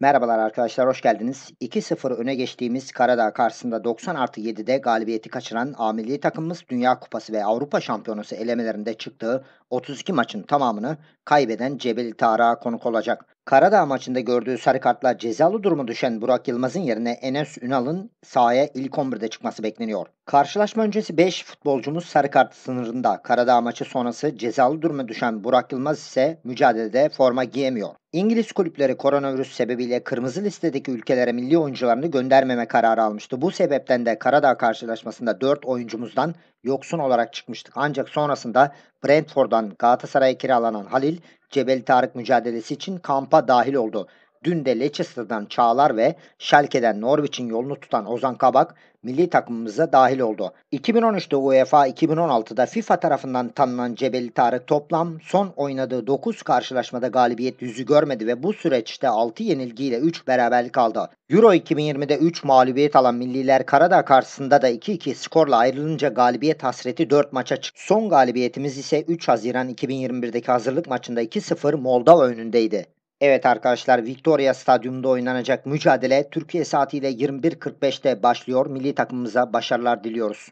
Merhabalar arkadaşlar hoş geldiniz. 2-0 öne geçtiğimiz Karadağ karşısında 90 artı 7'de galibiyeti kaçıran Amilli takımımız Dünya Kupası ve Avrupa Şampiyonası elemelerinde çıktığı 32 maçın tamamını kaybeden Cebel Tarık'a konuk olacak. Karadağ maçında gördüğü sarı kartla cezalı duruma düşen Burak Yılmaz'ın yerine Enes Ünal'ın sahaya ilk 11'de çıkması bekleniyor. Karşılaşma öncesi 5 futbolcumuz sarı kart sınırında. Karadağ maçı sonrası cezalı duruma düşen Burak Yılmaz ise mücadelede forma giyemiyor. İngiliz kulüpleri koronavirüs sebebiyle kırmızı listedeki ülkelere milli oyuncularını göndermeme kararı almıştı. Bu sebepten de Karadağ karşılaşmasında 4 oyuncumuzdan yoksun olarak çıkmıştık. Ancak sonrasında Brentford'dan Galatasaray'a kiralanan Halil, Cebel Tarık mücadelesi için kampa dahil oldu. Dün de Leicester'dan Çağlar ve Schalke'den Norwich'in yolunu tutan Ozan Kabak milli takımımıza dahil oldu. 2013'te UEFA, 2016'da FIFA tarafından tanınan Cebeli Tarık toplam son oynadığı 9 karşılaşmada galibiyet yüzü görmedi ve bu süreçte 6 yenilgiyle 3 beraberlik aldı. Euro 2020'de 3 mağlubiyet alan milliler Karadağ karşısında da 2-2 skorla ayrılınca galibiyet hasreti 4 maça çıktı. Son galibiyetimiz ise 3 Haziran 2021'deki hazırlık maçında 2-0 Moldova önündeydi. Evet arkadaşlar Victoria Stadyumunda oynanacak mücadele Türkiye saatiyle 21.45'te başlıyor. Milli takımımıza başarılar diliyoruz.